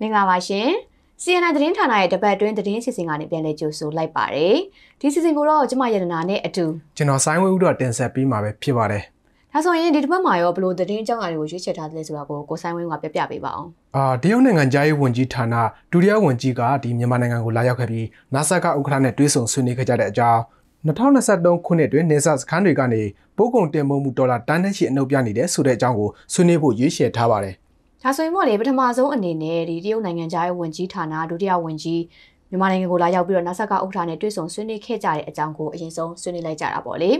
မင်္ဂလာပါရှင် CNN သတင်းဌာနရဲ့တပတ်အတွင်းသတင်းစီစဉ်ကနေပြန်လည်ကြိုဆိုလိုက်ပါတယ်ဒီစီစဉ်ကိုတော့ကျွန်မရတနာနဲ့အတူကျွန်တော်ဆိုင်းဝဲဦးတော့တင်ဆက်ပေးမှာပဲဖြစ်ပါတယ်ဒါဆိုရင်ဒီတစ်ပတ်မှာရောဘလို့သတင်းကြောင်းအရာတွေကိုရွေးချယ်ထားတယ်ဆိုတာကိုကိုဆိုင်ဝင်းကပြပြပေးပါအောင်။အာတရုတ်နိုင်ငံကြားရေးဝန်ကြီးဌာနဒုတိယဝန်ကြီးကဒီမြန်မာနိုင်ငံကိုလာရောက်ခဲ့ပြီး NASA ကဥက္ကဋ္ဌနဲ့တွေ့ဆုံဆွေးနွေးခဲ့ကြတဲ့အကြောင်း2023ခုနှစ်တွင် NASA စခန်းတွေကနေပို့ကုန်တင်ပို့မှုဒေါ်လာတန်းနဲ့ရှိအနှုတ်ပြနေတယ်ဆိုတဲ့အကြောင်းကိုဆွေးနွေးဖို့ရွေးချယ်ထားပါတယ်။ဒါဆိုရင်ပေါ့လေပထမဆုံးအနေနဲ့ဒီတရုတ်နိုင်ငံသားရဲ့ဝန်ကြီးဌာနဒုတိယဝန်ကြီးမြန်မာနိုင်ငံကိုလာရောက်ပြီးတော့နာဆာကဥက္ကဋ္ဌနဲ့တွေ့ဆုံဆွေးနွေးခဲ့ကြတဲ့အကြောင်းကိုအရင်ဆုံးဆွေးနွေးလိုက်ကြတာပေါ့လေ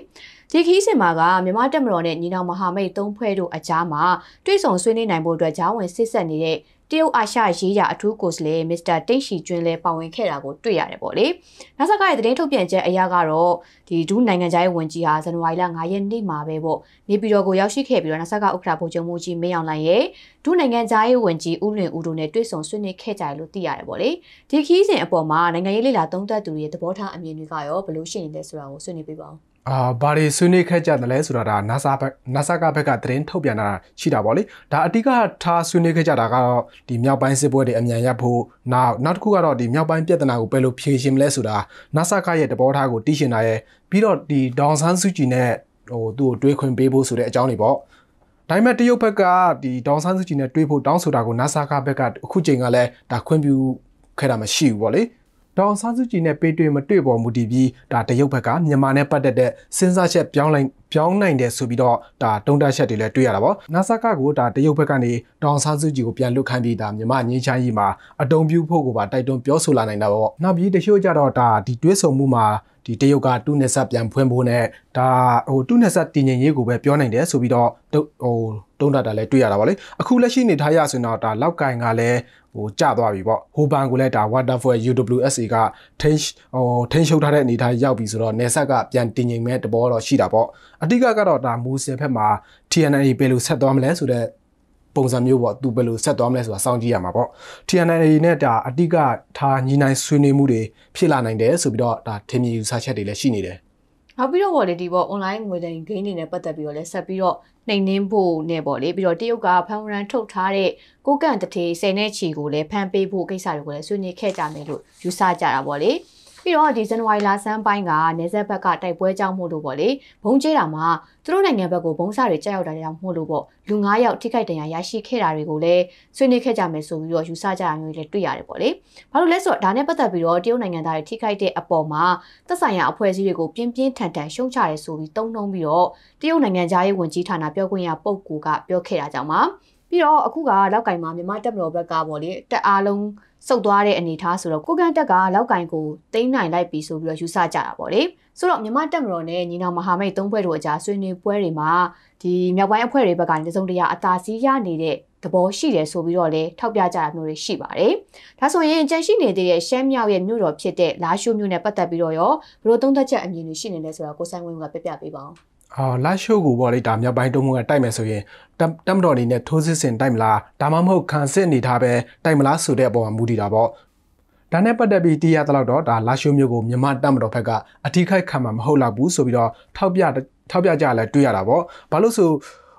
ဒီခီးစင်မှာကမြန်မာတက်မတော်နဲ့ညီနောင်မဟာမိတ်၃ဖွဲ့တို့အကြားမှာတွေ့ဆုံဆွေးနွေးနိုင်ဖို့အတွက်ဂျားဝင်ဆစ်ဆက်နေတဲ့တရုတ်အာရှရေးရာအထူးကိုယ်စားလှယ်မစ္စတာတိတ်ရှီကျွန်းလဲပါဝင်ခဲ့တာကိုတွေ့ရတယ်ပေါ့လေ။ NASA ကရဲ့သတင်းထုတ်ပြန်ချက်အရကတော့ဒီဒူးနိုင်ငံခြားရေးဝန်ကြီးဟာဇန်နဝါရီလ9ရက်နေ့မှာပဲပေါ့နေပြည်တော်ကိုရောက်ရှိခဲ့ပြီးတော့ NASA ကဥက္ကဋ္ဌဗိုလ်ချုပ်မူကြီးမင်းအောင်လှိုင်ရဲ့ဒူးနိုင်ငံခြားရေးဝန်ကြီးဦးလွင်ဦးတို့နဲ့တွေ့ဆုံဆွေးနွေးခဲ့ကြတယ်လို့သိရတယ်ပေါ့လေ။ဒီခီးစဉ်အပေါ်မှာနိုင်ငံရေးလေလာသုံးသပ်သူတွေရဲ့သဘောထားအမြင်တွေကရောဘယ်လိုရှိနေလဲဆိုတာကိုဆွေးနွေးပြပါဦး။အာဘာတွေဆွေးနွေးခဲ့ကြတယ်လဲဆိုတာဒါ NASA ဘက် NASA ကဘက်ကသတင်းထုတ်ပြန်တာရှိတာပေါ့လေဒါအတိကထားဆွေးနွေးခဲ့ကြတာကတော့ဒီမြောက်ပိုင်းစစ်ပွဲတွေအမြန်ရဖို့နောက်နောက်တစ်ခုကတော့ဒီမြောက်ပိုင်းပြည်ထနာကိုဘယ်လိုဖြေရှင်းမလဲဆိုတာ NASA ကရဲ့တဘောထားကိုသိရှင်တာရဲ့ပြီးတော့ဒီဒေါန်ဆန်းစုကြည်နဲ့ဟိုသူ့ကိုတွေးခွင်ပေးဖို့ဆိုတဲ့အကြောင်းတွေပေါ့ဒါပေမဲ့တရုတ်ဘက်ကဒီဒေါန်ဆန်းစုကြည်နဲ့တွေးဖို့တောင်းဆိုတာကို NASA ကဘက်ကအခုချိန်ကလည်းဒါခွင့်ပြုခဲ့တာမရှိဘူးပေါ့လေဒေါအောင်ဆန်းစုကြည်နဲ့ပေးတွေ့မတွေ့ပေါ်မူတည်ပြီးဒါတရုတ်ဘက်ကမြန်မာနဲ့ပတ်သက်တဲ့စဉ်းစားချက်ပြောင်းလဲပြောင်းနိုင်တယ်ဆိုပြီးတော့ဒါတုံးတက်ချက်တွေလည်းတွေ့ရတာပေါ့။ NASA ကကိုဒါတရုတ်ဘက်ကနေတောင်စားစုကြည်ကိုပြန်လွတ်ခိုင်းပြီးဒါမြန်မာငင်းချိုင်းကြီးမှာအတုံးပြူဖို့ကိုပါတိုက်တွန်းပြောဆိုလာနိုင်တာပေါ့။နောက်ပြီးတချို့ကြတော့ဒါဒီတွေးဆုံမှုမှာဒီတရုတ်ကတုနေဆက်ပြန်ဖွင့်ဖို့နဲ့ဒါဟိုတုနေဆက်တည်ငြိမ်ရေးကိုပဲပြောနိုင်တယ်ဆိုပြီးတော့ဟိုတုံးတာတာလည်းတွေ့ရတာပါလေအခုလက်ရှိနေထားရဆိုတော့ဒါလောက်ကင်ကလည်းဟိုကျသွားပြီပေါ့ဟိုဘန်ကိုလည်းဒါ waterfall UWSA ကထိန်းဟိုထိန်းရှုပ်ထားတဲ့အနေထားရောက်ပြီဆိုတော့နေဆက်ကပြန်တည်ငြိမ်မဲ့တဘောတော့ရှိတာပေါ့အဓိကကတော့ဒါမူဆယ်ဘက်မှာ TNA ဘယ်လိုဆက်သွားမလဲဆိုတော့ပုံစံမျိုးပေါ့သူဘယ်လိုဆက်သွားမလဲဆိုတာစောင့်ကြည့်ရမှာပေါ့ TNA နဲ့ဒါအတိကထားညီနိုင်ဆွေးနွေးမှုတွေဖြစ်လာနိုင်တယ်ဆိုပြီးတော့ဒါထင်မြင်ယူဆချက်တွေလည်းရှိနေတယ်နောက်ပြီးတော့ဗော်လေဒီပေါ့ online ငွေလိမ် game တွေနဲ့ပတ်သက်ပြီးတော့လဲဆက်ပြီးတော့နှိမ်နှင်းဖို့နဲ့ဗော်လေပြီးတော့တရုတ်ကဖန်ရန်ထုတ်ထားတဲ့ကိုကန့်တထေ10နဲ့ချီကိုလည်းဖန်ပေးဖို့ကိစ္စတွေကိုလည်းဆွေးနွေးခဲ့ကြမယ်လို့ယူဆကြတာဗော်လေပြီးတော့ဒီဇန်နဝါရီလဆန်းပိုင်းကနေဆက်ဘက်ကတိုက်ပွဲကြောင့်မို့လို့ပေါ့လေဘုံကျဲတာမှာသူတို့နိုင်ငံဘက်ကိုဘုံစားတွေကြောက်ရောက်တာကြောင့်မို့လို့ပေါ့လူ9ယောက်ထိခိုက်ဒဏ်ရာရရှိခဲ့တာတွေကိုလည်းဆွေးနွေးခဲ့ကြမယ်ဆိုပြီးတော့ယူဆကြတာမျိုးတွေလည်းတွေ့ရတယ်ပေါ့လေဘာလို့လဲဆိုတော့ဒါနဲ့ပတ်သက်ပြီးတော့တရုတ်နိုင်ငံသားတွေထိခိုက်တဲ့အပေါ်မှာသက်ဆိုင်ရာအဖွဲ့အစည်းတွေကိုပြင်းပြင်းထန်ထန်ရှုံချရဲဆိုပြီးတုံ့နှုံပြီးတော့တရုတ်နိုင်ငံသားရေးဝန်ကြီးဌာနပြောခွင့်ရပုဂ္ဂိုလ်ကပြောခဲ့တာကြောင့်ပါပြီးတော့အခုကလောက်ကင်မှာမြမတက်မတော်ဘက်ကပေါ့လေတက်အားလုံးစုပ်သွားတဲ့အနေထားဆိုတော့ကိုကန်တက်ကလောက်ကင်ကိုတိမ့်နိုင်လိုက်ပြီးဆိုပြီးတော့ယူဆကြတာပေါ့လေဆိုတော့မြမတက်မတော်နဲ့ညီနောင်မဟာမိတ်သုံးဖွဲ့တို့အကြားဆွေးနွေးပွဲတွေမှာဒီမြောက်ပိုင်းအဖွဲ့တွေဘက်ကလည်းတစုံတရာအသာစီးရနေတဲ့သဘောရှိတယ်ဆိုပြီးတော့လည်းထောက်ပြကြတာမျိုးတွေရှိပါတယ်။ဒါဆိုရင်ကြန့်ရှိနေတဲ့ရှမ်းမြောက်ရဲ့မြို့တော်ဖြစ်တဲ့လာရှိုးမြို့နဲ့ပတ်သက်ပြီးတော့ရောဘယ်လိုသုံးသပ်ချက်အမြင်တွေရှိနေလဲဆိုတော့ကိုဆိုင်ဝင်းကပြပြပေးပါဦး။အာလာရှိုးကိုပေါ့လေဒါမြောက်ပိုင်းတုံးကတိုက်မယ်ဆိုရင်တက်မတော်အနေနဲ့ထိုးစစ်ဆင်တိုက်မလားဒါမှမဟုတ်ခံစစ်အနေထားပဲတိုက်မလားဆိုတဲ့အပေါ်မှာမူတည်တာပေါ့ဒါနဲ့ပတ်သက်ပြီးတရားတလောက်တော့ဒါလာရှိုးမျိုးကိုမြန်မာတက်မတော်ဘက်ကအထီးခိုက်ခံမှာမဟုတ်လောက်ဘူးဆိုပြီးတော့ထောက်ပြထောက်ပြကြလဲတွေ့ရတာပေါ့ဘာလို့ဆို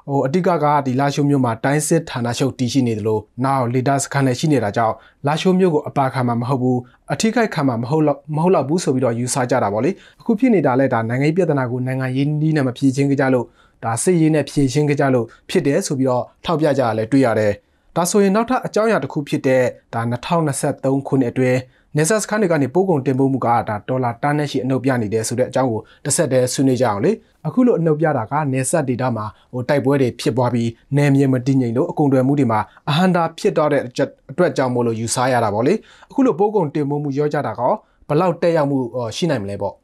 ဟိုအတိကကဒီလာရှိုးမြို့မှာတိုင်းစစ်ဌာနချုပ်တည်ရှိနေတယ်လို့နောက်လေတာစခန်းလည်းရှိနေတာကြောင့်လာရှိုးမြို့ကိုအပါခံမှာမဟုတ်ဘူးအထိခိုက်ခံမှာမဟုတ်တော့မဟုတ်တော့ဘူးဆိုပြီးတော့ယူဆကြတာပေါ့လေအခုဖြစ်နေတာလဲဒါနိုင်ငံရေးပြဿနာကိုနိုင်ငံရေးနည်းနဲ့မဖြေရှင်းကြကြလို့ဒါစစ်ရေးနဲ့ဖြေရှင်းကြကြလို့ဖြစ်တယ်ဆိုပြီးတော့ထောက်ပြကြရလဲတွေ့ရတယ်ဒါဆိုရင်နောက်ထပ်အကြောင်းအရာတစ်ခုဖြစ်တဲ့ဒါ2023ခုနှစ်အတွင်းနေဆက်စခန်းတွေကနေပို့ကုန်တင်ပို့မှုကဒါဒေါ်လာတန်းနဲ့ရှိအနှုတ်ပြနေတယ်ဆိုတဲ့အကြောင်းကိုတစ်ဆက်တည်းဆွေးနွေးကြအောင်လေအခုလိုအနှုတ်ပြတာကနေဆက်ဒေတာမှာဟိုတိုက်ပွဲတွေဖြစ်ပွားပြီးနယ်မြေမတည်ငြိမ်လို့အကုန်တွယ်မှုတွေမှာအဟန္တာဖြစ်တော့တဲ့အတွက်ကြောင့်မို့လို့ယူဆရတာပေါ့လေအခုလိုပို့ကုန်တင်ပို့မှုရောကြတာကဘလောက်တက်ရောက်မှုရှိနိုင်မလဲပေါ့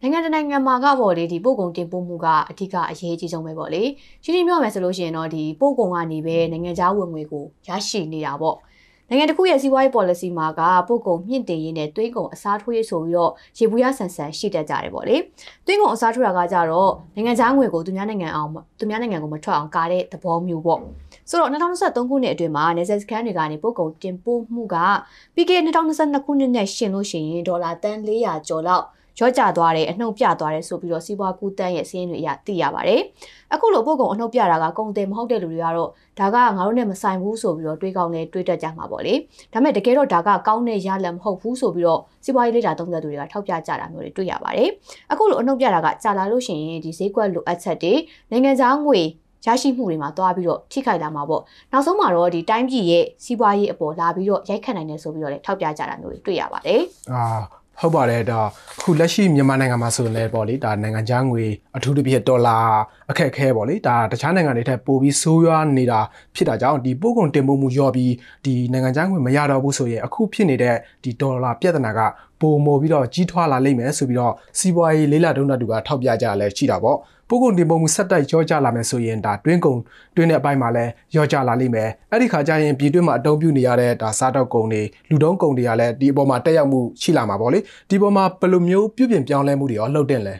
နိုင်ငံတကာနိုင်ငံမှာကပေါ့လေဒီပို့ကုန်တင်ပို့မှုကအဓိကအရေးကြီးဆုံးပဲပေါ့လေရှင်းရှင်းပြောမယ်ဆိုလို့ရှိရင်တော့ဒီပို့ကုန်ကနေပဲနိုင်ငံခြားဝင်ငွေကိုရရှိနေတာပေါ့နိုင်ငံတစ်ခုရဲ့စီးပွားရေး policy မှာကပို့ကုန်မြင့်တင်ရေးနဲ့သွေးကုန်အစားထိုးရေးဆိုပြီးတော့ရေဘူးရဆန်ဆန်ရှိတတ်ကြတယ်ပေါ့လေသွေးကုန်အစားထိုးတာကကြတော့နိုင်ငံခြားငွေကိုသူများနိုင်ငံအောင်သူများနိုင်ငံကိုမထွက်အောင်ကာတဲ့သဘောမျိုးပေါ့ဆိုတော့2023ခုနှစ်အတွင်းမှာနေဆက်စကန်တွေကနေပို့ကုန်တင်ပို့မှုကပြီးခဲ့2022ခုနှစ်နဲ့ရှင်လို့ရှိရင်ဒေါ်လာတန်400ကျော်လောက်ရော့ကျသွားတယ်အနှုတ်ပြသွားတယ်ဆိုပြီးတော့စီးပွားကူးတန်းရဲ့စီးရင်တွေအရသိရပါတယ်။အခုလိုပို့ကုန်အနှုတ်ပြတာကကုန်တယ်မဟုတ်တဲ့လူတွေကတော့ဒါကငါတို့နဲ့မဆိုင်ဘူးဆိုပြီးတော့တွေးကောင်းလဲတွေးတတ်ကြမှာပေါ့လေ။ဒါပေမဲ့တကယ်တော့ဒါကကောင်းတဲ့ရလဒ်မဟုတ်ဘူးဆိုပြီးတော့စီးပွားရေးလေ့လာသုံးသပ်သူတွေကထောက်ပြကြတာမျိုးတွေတွေ့ရပါတယ်။အခုလိုအနှုတ်ပြတာကကြာလာလို့ရှိရင်ဒီဈေးကွက်လိုအပ်ချက်တွေနိုင်ငံခြားငွေရရှိမှုတွေမှာတွားပြီးတော့ထိခိုက်လာမှာပေါ့နောက်ဆုံးမှာတော့ဒီတိုင်းပြည်ရဲ့စီးပွားရေးအပေါ်လာပြီးတော့ရိုက်ခတ်နိုင်တယ်ဆိုပြီးတော့လည်းထောက်ပြကြတာမျိုးတွေတွေ့ရပါတယ်အာဟုတ်ပါတယ်ဒါအခုလက်ရှိမြန်မာနိုင်ငံမှာဆိုရင်လည်းပေါ့လေဒါနိုင်ငံခြားငွေအထူးသဖြင့်ဒေါ်လာအခက်အခဲပေါ့လေဒါတခြားနိုင်ငံတွေထက်ပိုပြီးဆိုးရွားနေတာဖြစ်တာကြောင့်ဒီပို့ကုန်တင်ပို့မှုရော့ပြီးဒီနိုင်ငံခြားငွေမရတော့ဘူးဆိုရင်အခုဖြစ်နေတဲ့ဒီဒေါ်လာပြဿနာကပိုမိုပြီးတော့ကြီးထွားလာလိမ့်မယ်ဆိုပြီးတော့စီးပွားရေးလေးလာတုံးတတူကထောက်ပြကြရလဲရှိတာပေါ့ပို့ကုန်တင်ပို့မှုဆက်တိုက်ကျော့ကျလာမယ်ဆိုရင်ဒါတွင်းကုန်တွင်းတဲ့အပိုင်းမှာလည်းရော့ကျလာလိမ့်မယ်အဲ့ဒီခါကျရင်ပြည်တွင်းမှာအတုံးပြုနေရတဲ့ဒါစားတော့ကုန်တွေလူတုံးကုန်တွေကလည်းဒီအပေါ်မှာတက်ရောက်မှုရှိလာမှာပေါ့လေဒီပေါ်မှာဘယ်လိုမျိုးပြုပြင်ပြောင်းလဲမှုတွေရောလှုပ်တင်လဲ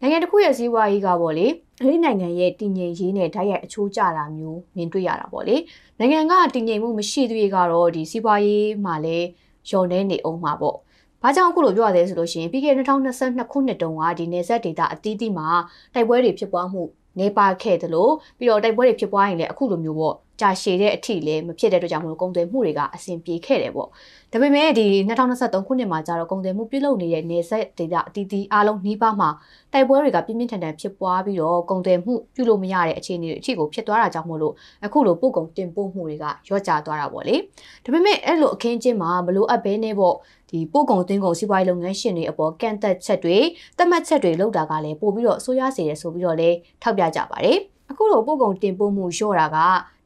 နိုင်ငံတစ်ခုရဲ့စီးပွားရေးကပေါ့လေအဲ့ဒီနိုင်ငံရဲ့တည်ငြိမ်ရေးနဲ့ဓာတ်ရိုက်အချိုးကျတာမျိုးမြင်တွေ့ရတာပေါ့လေနိုင်ငံကတည်ငြိမ်မှုမရှိသေးကတော့ဒီစီးပွားရေးမှာလည်းယုံနေနေအောင်မှာပေါ့။ဘာကြောင့်အခုလိုပြောရလဲဆိုလို့ရှိရင်ပြီးခဲ့တဲ့2022ခုနှစ်တုန်းကဒီနေဆက်ဒေတာအသီးသီးမှာတိုက်ပွဲတွေဖြစ်ပွားမှုနေပါခဲ့တယ်လို့ပြီးတော့တိုက်ပွဲတွေဖြစ်ပွားရင်လည်းအခုလိုမျိုးပေါ့ကြာရှည်တဲ့အထိလည်းမဖြစ်တဲ့အတွက်ကြောင့်မလို့ကုန်သွယ်မှုတွေကအဆင်ပြေခဲ့တယ်ပေါ့ဒါပေမဲ့ဒီ2023ခုနှစ်မှာကျတော့ကုန်သွယ်မှုပြုလုပ်နေတဲ့နေဆက်ဒေသအတီးတီးအားလုံးနှီးပါးမှာတိုက်ပွဲတွေကပြင်းပြင်းထန်ထန်ဖြစ်ပွားပြီးတော့ကုန်သွယ်မှုပြုလို့မရတဲ့အခြေအနေတွေအထိကိုဖြစ်သွားတာကြောင့်မို့လို့အခုလိုပို့ကုန်တင်ပို့မှုတွေကရော့ကျသွားတာပေါ့လေဒါပေမဲ့အဲ့လိုအခင်းချင်းမှာမလို့အပ်ဘဲနဲ့ပေါ့ဒီပို့ကုန်သွင်းကုန်စီးပွားရေးလုပ်ငန်းရှင်တွေအပေါ်ကန့်သက်ချက်တွေတတ်မှတ်ချက်တွေလောက်တာကလည်းပို့ပြီးတော့ဆိုးရွားစေတယ်ဆိုပြီးတော့လည်းထောက်ပြကြပါတယ်အခုလိုပို့ကုန်တင်ပို့မှုလျှော့တာက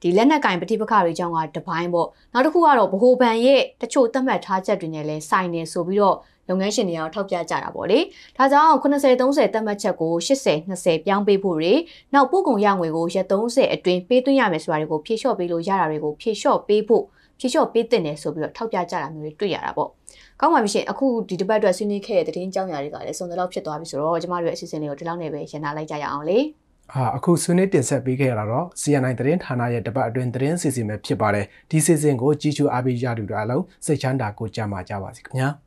ဒီလက်နက်ကင်ပဋိပက္ခတွေကြောင့်ကတပိုင်းပေါ့နောက်တစ်ခုကတော့ဗဟိုဘဏ်ရဲ့တချို့သတ်မှတ်ထားချက်တွေနဲ့လဲဆိုင်နေဆိုပြီးတော့လုပ်ငန်းရှင်တွေကထောက်ပြကြတာပေါ့လေဒါကြောင့်80 30သတ်မှတ်ချက်ကို80 20ပြောင်းပေးဖို့တွေနောက်ပို့ကုန်ရငွေကိုရက်30အတွင်းပေးသွင်းရမယ်ဆိုတာတွေကိုဖြေလျှော့ပေးလို့ရတာတွေကိုဖြေလျှော့ပေးဖို့ဖြေလျှော့ပေးတင်တယ်ဆိုပြီးတော့ထောက်ပြကြတာမျိုးတွေတွေ့ရတာပေါ့ကောင်းပါပြီရှင်အခုဒီတစ်ပတ်အတွက်ဆွေးနွေးခဲ့တဲ့သတင်းကြောင်းရာတွေကလည်းစုံတဲ့လောက်ဖြစ်သွားပြီဆိုတော့ကျမတို့ရဲ့အစီအစဉ်လေးကိုဒီလောက်နဲ့ပဲရှင်းနာလိုက်ကြရအောင်လေအာအခုဆွေးနွေးတင်ဆက်ပေးခဲ့ရတာတော့ CNI သတင်းဌာနရဲ့တပတ်အတွင်းသတင်းစီစဉ်ပဲဖြစ်ပါတယ်ဒီစီစဉ်ကိုကြီးကျူအားပေးကြသူတွေအားလုံးစိတ်ချမ်းသာကိုကြမှာကြပါစေခင်ဗျာ။